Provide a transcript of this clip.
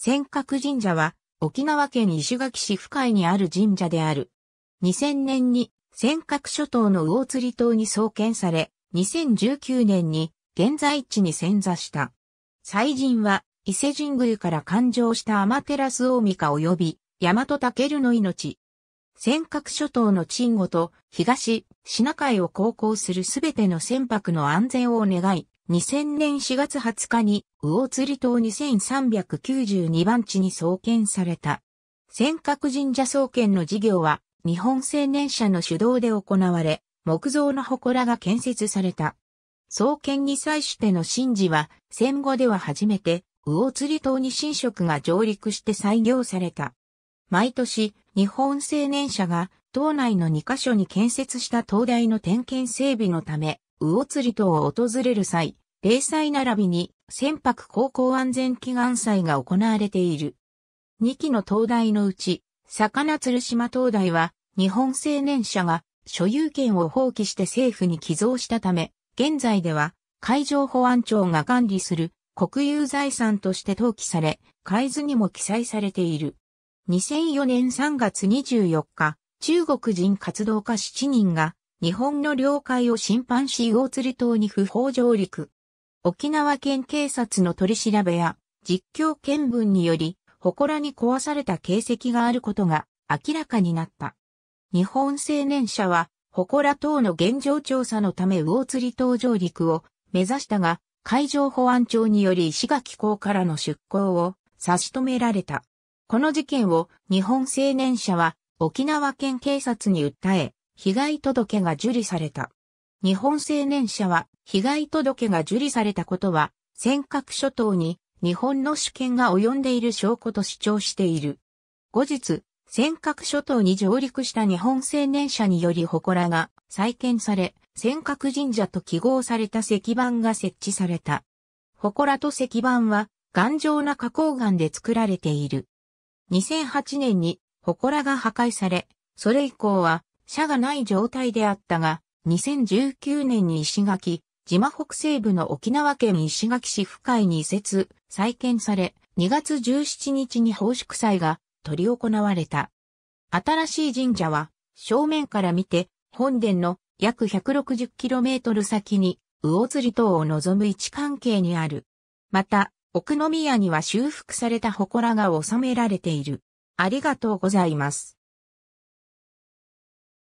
尖閣神社は沖縄県石垣市深海にある神社である。2000年に尖閣諸島の魚釣り島に創建され、2019年に現在地に遷座した。祭神は伊勢神宮から誕生した天照大御及び大和武の命。尖閣諸島の鎮護と東シナ海を航行するすべての船舶の安全を願い、2000年4月20日に魚釣島2392番地に創建された。尖閣神社創建の事業は日本青年社の主導で行われ、木造の祠が建設された。創建に際しての神事は戦後では初めて魚釣島に神職が上陸して採用された。毎年日本青年社が島内の2カ所に建設した灯台の点検整備のため、魚釣り島を訪れる際、例祭並びに船舶航行安全祈願祭が行われている。2基の灯台のうち、魚鶴島灯台は日本青年社が所有権を放棄して政府に寄贈したため、現在では海上保安庁が管理する国有財産として登記され、海図にも記載されている。2004年3月24日、中国人活動家7人が日本の領海を侵犯し魚釣島に不法上陸。沖縄県警察の取り調べや実況見分により、祠に壊された形跡があることが明らかになった。日本青年社は、祠等の現状調査のため魚釣島上陸を目指したが、海上保安庁により石垣港からの出港を差し止められた。この事件を日本青年社は沖縄県警察に訴え、被害届が受理された。日本青年社は、被害届が受理されたことは、尖閣諸島に日本の主権が及んでいる証拠と主張している。後日、尖閣諸島に上陸した日本青年社により祠が再建され、尖閣神社と記号された石板が設置された。祠と石板は頑丈な花崗岩で作られている。2008年に祠が破壊され、それ以降は社がない状態であったが、2019年に石垣、島北西部の沖縄県石垣市府海に移設、再建され、2月17日に奉祝祭が取り行われた。新しい神社は、正面から見て、本殿の約 160km 先に、魚釣り島を望む位置関係にある。また、奥宮には修復された祠が収められている。ありがとうございます。